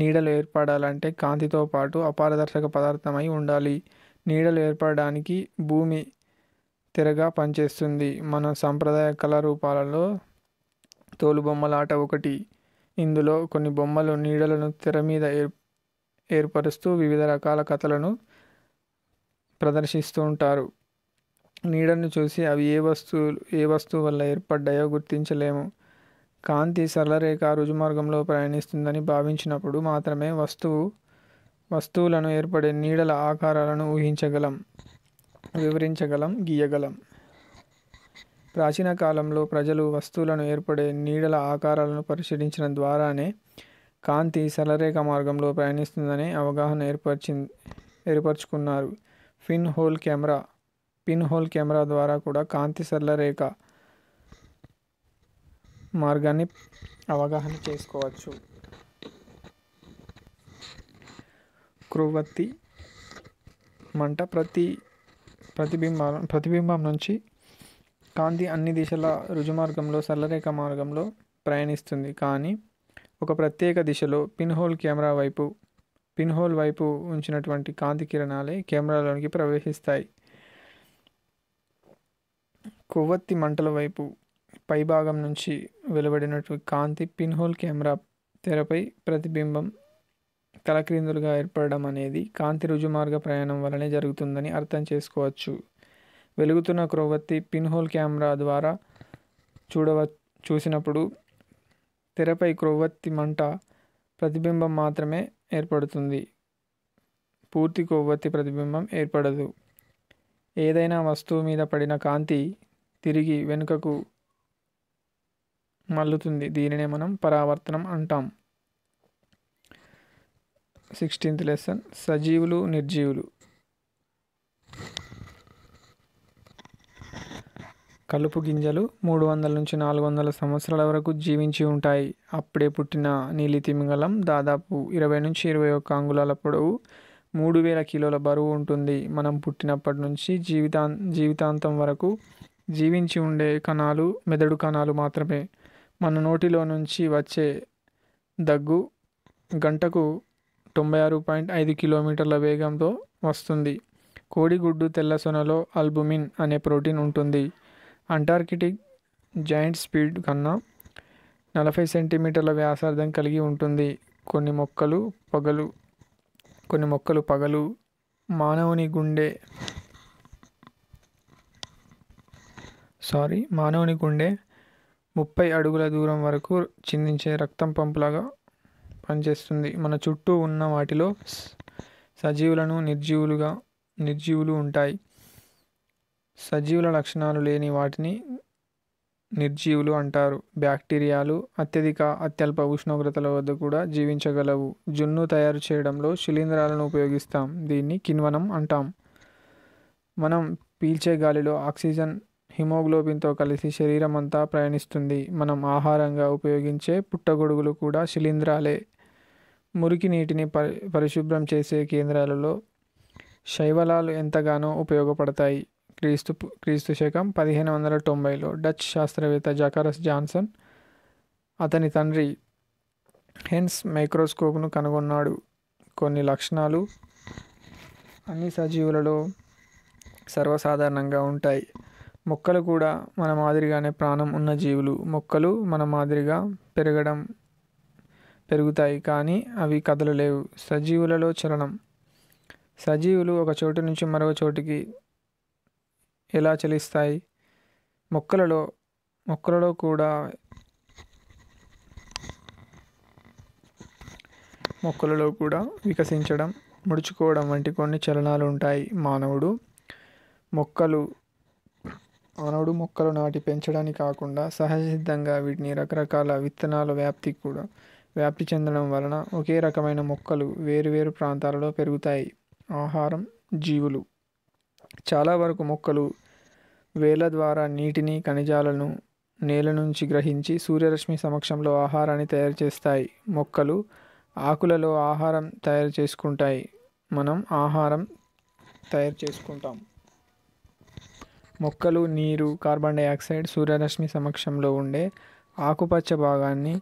నీడలు ఏర్పడాలంటే కాంతితో పాటు అపారదర్శక పదార్థమై ఉండాలి నీడలు ఏర్పడడానికి భూమి తెరగా పనిచేస్తుంది మన సాంప్రదాయ కళారూపాలలో తోలుబొమ్మలాట ఒకటి ఇందులో కొన్ని బొమ్మలు నీడలను తెర మీద ఏర్ ఏర్పరుస్తూ వివిధ రకాల కథలను ప్రదర్శిస్తూ ఉంటారు నీడను చూసి అవి ఏ వస్తువులు ఏ వస్తువు వల్ల ఏర్పడ్డాయో గుర్తించలేము కాంతి సరళరేఖ రుజుమార్గంలో ప్రయాణిస్తుందని భావించినప్పుడు మాత్రమే వస్తువు వస్తువులను ఏర్పడే నీడల ఆకారాలను ఊహించగలం వివరించగలం గీయగలం ప్రాచీన కాలంలో ప్రజలు వస్తువులను ఏర్పడే నీడల ఆకారాలను పరిశీలించడం ద్వారానే కాంతి సరళరేఖ మార్గంలో ప్రయాణిస్తుందని అవగాహన ఏర్పరిచి ఏర్పరచుకున్నారు pinhole camera pinhole camera ద్వారా కూడా కాంతి సరళ రేఖ మార్గాన్ని అవగాహన చేసుకోవచ్చు క్రువత్తి మంట ప్రతి ప్రతిబింబ ప్రతిబింబం నుంచి కాంతి అన్ని దిశల రుజుమార్గంలో సరళరేఖ మార్గంలో ప్రయాణిస్తుంది కానీ ఒక ప్రత్యేక దిశలో పిన్హోల్ కెమెరా వైపు పిన్హోల్ వైపు ఉంచినటువంటి కాంతి కిరణాలే కెమెరాలోనికి ప్రవేశిస్తాయి కొవ్వొత్తి మంటల వైపు పైభాగం నుంచి వెలువడినట్టు కాంతి పిన్హోల్ కెమెరా తెరపై ప్రతిబింబం తలక్రిందులుగా ఏర్పడడం అనేది కాంతి రుజుమార్గ ప్రయాణం వలనే జరుగుతుందని అర్థం చేసుకోవచ్చు వెలుగుతున్న క్రొవ్వత్తి పిన్హోల్ కెమెరా ద్వారా చూడవ చూసినప్పుడు తెరపై క్రొవ్వత్తి మంట ప్రతిబింబం మాత్రమే ఏర్పడుతుంది పూర్తి కొవ్వొత్తి ప్రతిబింబం ఏర్పడదు ఏదైనా వస్తువు మీద పడిన కాంతి తిరిగి వెనుకకు మల్లుతుంది దీనినే మనం పరావర్తనం అంటాం సిక్స్టీన్త్ లెసన్ సజీవులు నిర్జీవులు కలుపు గింజలు మూడు వందల నుంచి నాలుగు వందల సంవత్సరాల వరకు జీవించి ఉంటాయి అప్పుడే పుట్టిన నీలి తిమింగలం దాదాపు ఇరవై నుంచి ఇరవై ఒక్క అంగుళాల పొడవు మూడు వేల కిలోల బరువు ఉంటుంది మనం పుట్టినప్పటి నుంచి జీవితా జీవితాంతం వరకు జీవించి ఉండే కణాలు మెదడు కణాలు మాత్రమే మన నోటిలో నుంచి వచ్చే దగ్గు గంటకు తొంభై ఆరు పాయింట్ ఐదు కిలోమీటర్ల వేగంతో వస్తుంది కోడిగుడ్డు తెల్లసొనలో అల్బుమిన్ అనే ప్రోటీన్ ఉంటుంది అంటార్కిటిక్ జాయింట్ స్పీడ్ కన్నా నలభై సెంటీమీటర్ల వ్యాసార్థం కలిగి ఉంటుంది కొన్ని మొక్కలు పగలు కొన్ని మొక్కలు పగలు మానవుని గుండె సారీ మానవుని గుండె ముప్పై అడుగుల దూరం వరకు చిందించే రక్తం పంపులాగా పనిచేస్తుంది మన చుట్టూ ఉన్న వాటిలో సజీవులను నిర్జీవులుగా నిర్జీవులు ఉంటాయి సజీవుల లక్షణాలు లేని వాటిని నిర్జీవులు అంటారు బ్యాక్టీరియాలు అత్యధిక అత్యల్ప ఉష్ణోగ్రతల వద్ద కూడా జీవించగలవు జున్ను తయారు చేయడంలో శిలీంధ్రాలను ఉపయోగిస్తాం దీన్ని కిన్వనం అంటాం మనం పీల్చే గాలిలో ఆక్సిజన్ హిమోగ్లోబిన్తో కలిసి శరీరం అంతా ప్రయాణిస్తుంది మనం ఆహారంగా ఉపయోగించే పుట్టగొడుగులు కూడా శిలీంధ్రాలే మురికి నీటిని పరి పరిశుభ్రం చేసే కేంద్రాలలో శైవలాలు ఎంతగానో ఉపయోగపడతాయి క్రీస్తు క్రీస్తు శకం పదిహేను వందల తొంభైలో డచ్ శాస్త్రవేత్త జకరస్ జాన్సన్ అతని తండ్రి హెన్స్ మైక్రోస్కోప్ను కనుగొన్నాడు కొన్ని లక్షణాలు అన్ని సజీవులలో సర్వసాధారణంగా ఉంటాయి మొక్కలు కూడా మన మాదిరిగానే ప్రాణం ఉన్న జీవులు మొక్కలు మన మాదిరిగా పెరగడం పెరుగుతాయి కానీ అవి కదలలేవు సజీవులలో చలనం సజీవులు ఒక చోటు నుంచి మరొక చోటికి ఎలా చలిస్తాయి మొక్కలలో మొక్కలలో కూడా మొక్కలలో కూడా వికసించడం ముడుచుకోవడం వంటి కొన్ని చలనాలు ఉంటాయి మానవుడు మొక్కలు మానవుడు మొక్కలు నాటి పెంచడాన్ని కాకుండా సహజసిద్ధంగా వీటిని రకరకాల విత్తనాల వ్యాప్తి కూడా వ్యాప్తి చెందడం వలన ఒకే రకమైన మొక్కలు వేరువేరు ప్రాంతాలలో పెరుగుతాయి ఆహారం జీవులు చాలా వరకు మొక్కలు వేల ద్వారా నీటిని ఖనిజాలను నేల నుంచి గ్రహించి సూర్యరశ్మి సమక్షంలో ఆహారాన్ని తయారు చేస్తాయి మొక్కలు ఆకులలో ఆహారం తయారు చేసుకుంటాయి మనం ఆహారం తయారు చేసుకుంటాం మొక్కలు నీరు కార్బన్ డైఆక్సైడ్ సూర్యరశ్మి సమక్షంలో ఉండే ఆకుపచ్చ భాగాన్ని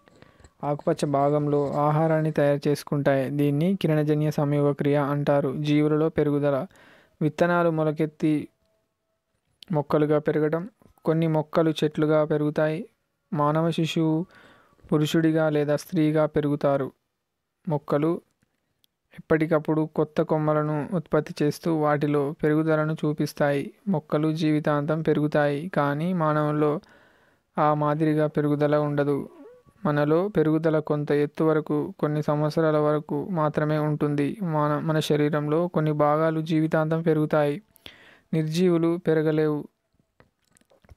ఆకుపచ్చ భాగంలో ఆహారాన్ని తయారు చేసుకుంటాయి దీన్ని కిరణజన్య సంయోగక్రియ అంటారు జీవులలో పెరుగుదల విత్తనాలు మొలకెత్తి మొక్కలుగా పెరగడం కొన్ని మొక్కలు చెట్లుగా పెరుగుతాయి మానవ శిశువు పురుషుడిగా లేదా స్త్రీగా పెరుగుతారు మొక్కలు ఎప్పటికప్పుడు కొత్త కొమ్మలను ఉత్పత్తి చేస్తూ వాటిలో పెరుగుదలను చూపిస్తాయి మొక్కలు జీవితాంతం పెరుగుతాయి కానీ మానవుల్లో ఆ మాదిరిగా పెరుగుదల ఉండదు మనలో పెరుగుదల కొంత ఎత్తు వరకు కొన్ని సంవత్సరాల వరకు మాత్రమే ఉంటుంది మన మన శరీరంలో కొన్ని భాగాలు జీవితాంతం పెరుగుతాయి నిర్జీవులు పెరగలేవు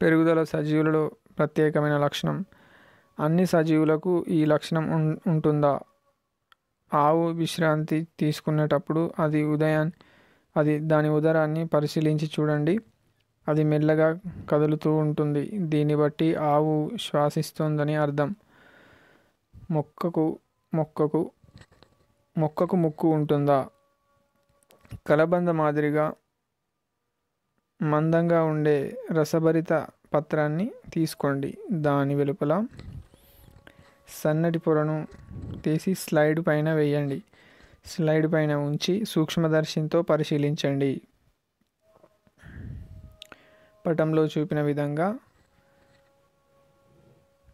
పెరుగుదల సజీవులలో ప్రత్యేకమైన లక్షణం అన్ని సజీవులకు ఈ లక్షణం ఉంటుందా ఆవు విశ్రాంతి తీసుకునేటప్పుడు అది ఉదయాన్ అది దాని ఉదరాన్ని పరిశీలించి చూడండి అది మెల్లగా కదులుతూ ఉంటుంది దీన్ని బట్టి ఆవు శ్వాసిస్తుందని అర్థం మొక్కకు మొక్కకు మొక్కకు ముక్కు ఉంటుందా కలబంద మాదిరిగా మందంగా ఉండే రసభరిత పత్రాన్ని తీసుకోండి దాని వెలుపల సన్నటి పొరను తీసి స్లైడ్ పైన వేయండి స్లైడ్ పైన ఉంచి సూక్ష్మదర్శినితో పరిశీలించండి పటంలో చూపిన విధంగా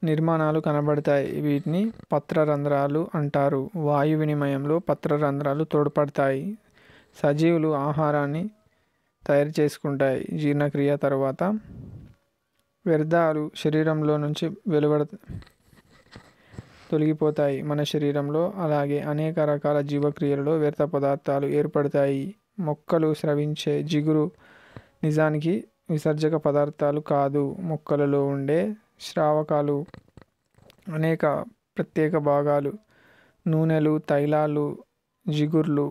నిర్మాణాలు కనబడతాయి వీటిని పత్రరంధ్రాలు అంటారు వాయు వినిమయంలో పత్రరంధ్రాలు తోడ్పడతాయి సజీవులు ఆహారాన్ని తయారు చేసుకుంటాయి జీర్ణక్రియ తర్వాత వ్యర్థాలు శరీరంలో నుంచి వెలువడ తొలగిపోతాయి మన శరీరంలో అలాగే అనేక రకాల జీవక్రియలలో వ్యర్థ పదార్థాలు ఏర్పడతాయి మొక్కలు స్రవించే జిగురు నిజానికి విసర్జక పదార్థాలు కాదు మొక్కలలో ఉండే శ్రావకాలు అనేక ప్రత్యేక భాగాలు నూనెలు తైలాలు జిగుర్లు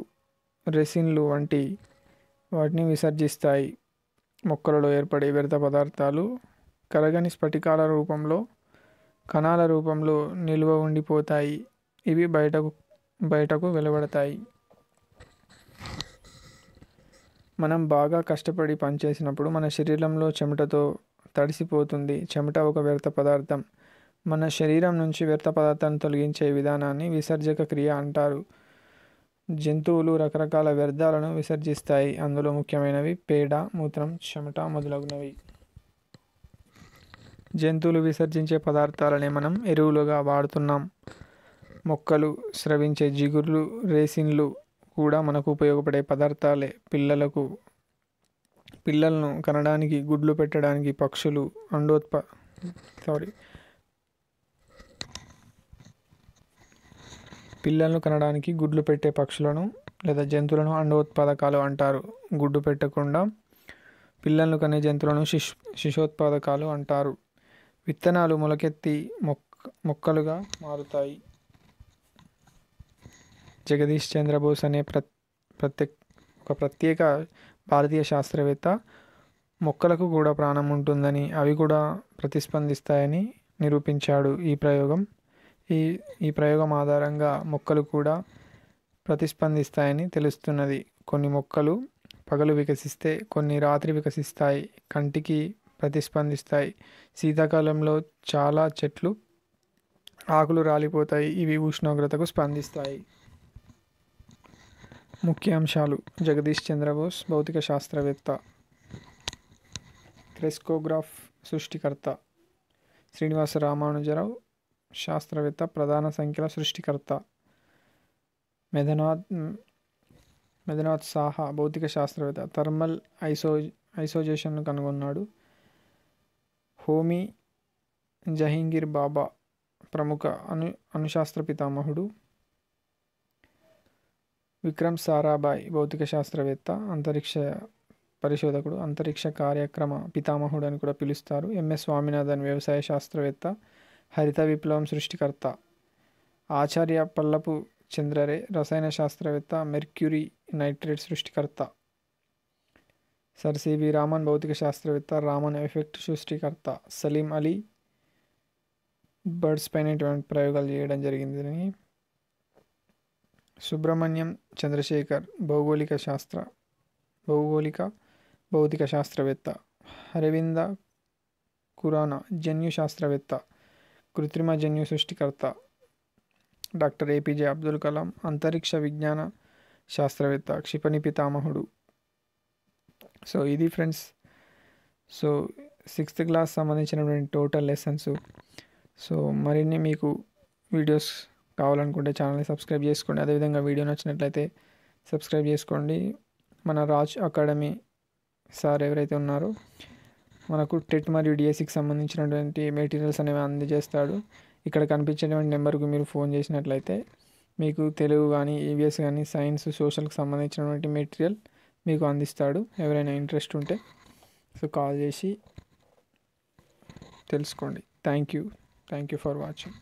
రెసిన్లు వంటి వాటిని విసర్జిస్తాయి మొక్కలలో ఏర్పడే వ్యర్థ పదార్థాలు కరగని స్ఫటికాల రూపంలో కణాల రూపంలో నిల్వ ఉండిపోతాయి ఇవి బయటకు బయటకు వెలువడతాయి మనం బాగా కష్టపడి పనిచేసినప్పుడు మన శరీరంలో చెమటతో తడిసిపోతుంది చెమట ఒక వ్యర్థ పదార్థం మన శరీరం నుంచి వ్యర్థ పదార్థాన్ని తొలగించే విధానాన్ని విసర్జక క్రియ అంటారు జంతువులు రకరకాల వ్యర్థాలను విసర్జిస్తాయి అందులో ముఖ్యమైనవి పేడ మూత్రం చెమట మొదలగునవి జంతువులు విసర్జించే పదార్థాలనే మనం ఎరువులుగా వాడుతున్నాం మొక్కలు స్రవించే జిగుర్లు రేసిన్లు కూడా మనకు ఉపయోగపడే పదార్థాలే పిల్లలకు పిల్లలను కనడానికి గుడ్లు పెట్టడానికి పక్షులు అండోత్ప సారీ పిల్లలను కనడానికి గుడ్లు పెట్టే పక్షులను లేదా జంతువులను అండోత్పాదకాలు అంటారు గుడ్డు పెట్టకుండా పిల్లలను కనే జంతువులను శిశు శిశోత్పాదకాలు అంటారు విత్తనాలు మొలకెత్తి మొక్క మొక్కలుగా మారుతాయి జగదీష్ చంద్రబోస్ అనే ప్ర ప్రత్యేక ఒక ప్రత్యేక భారతీయ శాస్త్రవేత్త మొక్కలకు కూడా ప్రాణం ఉంటుందని అవి కూడా ప్రతిస్పందిస్తాయని నిరూపించాడు ఈ ప్రయోగం ఈ ఈ ప్రయోగం ఆధారంగా మొక్కలు కూడా ప్రతిస్పందిస్తాయని తెలుస్తున్నది కొన్ని మొక్కలు పగలు వికసిస్తే కొన్ని రాత్రి వికసిస్తాయి కంటికి ప్రతిస్పందిస్తాయి శీతాకాలంలో చాలా చెట్లు ఆకులు రాలిపోతాయి ఇవి ఉష్ణోగ్రతకు స్పందిస్తాయి ముఖ్యాంశాలు జగదీష్ చంద్రబోస్ భౌతిక శాస్త్రవేత్త క్రెస్కోగ్రాఫ్ సృష్టికర్త శ్రీనివాస రామానుజరావు శాస్త్రవేత్త ప్రధాన సంఖ్యల సృష్టికర్త మెదనాథ్ మెదనాథ్ సాహా భౌతిక శాస్త్రవేత్త థర్మల్ ఐసో ఐసోజేషన్ను కనుగొన్నాడు హోమీ జహీంగీర్ బాబా ప్రముఖ అను అనుశాస్త్ర పితామహుడు విక్రమ్ సారాభాయ్ భౌతిక శాస్త్రవేత్త అంతరిక్ష పరిశోధకుడు అంతరిక్ష కార్యక్రమ పితామహుడు అని కూడా పిలుస్తారు ఎంఎస్ స్వామినాథన్ వ్యవసాయ శాస్త్రవేత్త హరిత విప్లవం సృష్టికర్త ఆచార్య పల్లపు చంద్రరే రసాయన శాస్త్రవేత్త మెర్క్యూరీ నైట్రేట్ సృష్టికర్త సర్ సివి రామన్ భౌతిక శాస్త్రవేత్త రామన్ ఎఫెక్ట్ సృష్టికర్త సలీం అలీ బర్డ్స్ పైన ఇటువంటి ప్రయోగాలు చేయడం జరిగిందని సుబ్రహ్మణ్యం చంద్రశేఖర్ భౌగోళిక శాస్త్ర భౌగోళిక భౌతిక శాస్త్రవేత్త అరవింద కురానా జన్యు శాస్త్రవేత్త కృత్రిమ జన్యు సృష్టికర్త డాక్టర్ ఏపీజే అబ్దుల్ కలాం అంతరిక్ష విజ్ఞాన శాస్త్రవేత్త క్షిపణి పితామహుడు సో ఇది ఫ్రెండ్స్ సో సిక్స్త్ క్లాస్ సంబంధించినటువంటి టోటల్ లెసన్స్ సో మరిన్ని మీకు వీడియోస్ కావాలనుకుంటే ఛానల్ని సబ్స్క్రైబ్ చేసుకోండి అదేవిధంగా వీడియో నచ్చినట్లయితే సబ్స్క్రైబ్ చేసుకోండి మన రాజ్ అకాడమీ సార్ ఎవరైతే ఉన్నారో మనకు టెట్ మరియు డిఎస్సికి సంబంధించినటువంటి మెటీరియల్స్ అనేవి అందజేస్తాడు ఇక్కడ కనిపించేటువంటి నెంబర్కు మీరు ఫోన్ చేసినట్లయితే మీకు తెలుగు కానీ ఈవీఎస్ e కానీ సైన్స్ సోషల్కి సంబంధించినటువంటి మెటీరియల్ మీకు అందిస్తాడు ఎవరైనా ఇంట్రెస్ట్ ఉంటే సో కాల్ చేసి తెలుసుకోండి thank you thank you for watching